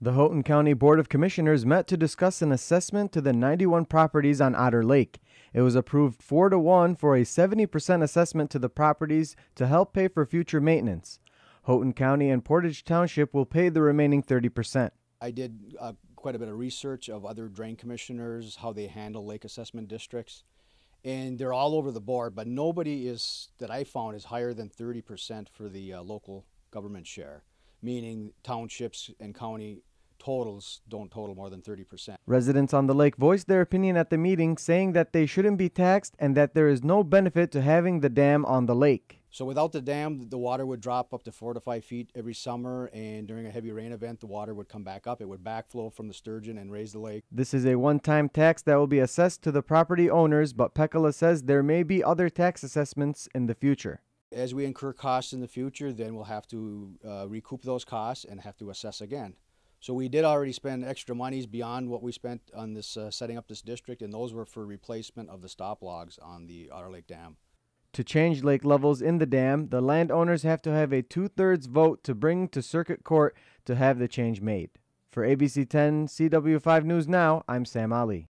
The Houghton County Board of Commissioners met to discuss an assessment to the 91 properties on Otter Lake. It was approved 4 to 1 for a 70% assessment to the properties to help pay for future maintenance. Houghton County and Portage Township will pay the remaining 30%. I did uh, quite a bit of research of other drain commissioners, how they handle lake assessment districts, and they're all over the board, but nobody is that I found is higher than 30% for the uh, local government share, meaning townships and county totals don't total more than 30%. Residents on the lake voiced their opinion at the meeting, saying that they shouldn't be taxed and that there is no benefit to having the dam on the lake. So without the dam, the water would drop up to four to five feet every summer, and during a heavy rain event, the water would come back up. It would backflow from the sturgeon and raise the lake. This is a one-time tax that will be assessed to the property owners, but Pekala says there may be other tax assessments in the future as we incur costs in the future, then we'll have to uh, recoup those costs and have to assess again. So we did already spend extra monies beyond what we spent on this uh, setting up this district, and those were for replacement of the stop logs on the Otter Lake Dam. To change lake levels in the dam, the landowners have to have a two thirds vote to bring to circuit court to have the change made. For ABC 10 CW5 News Now, I'm Sam Ali.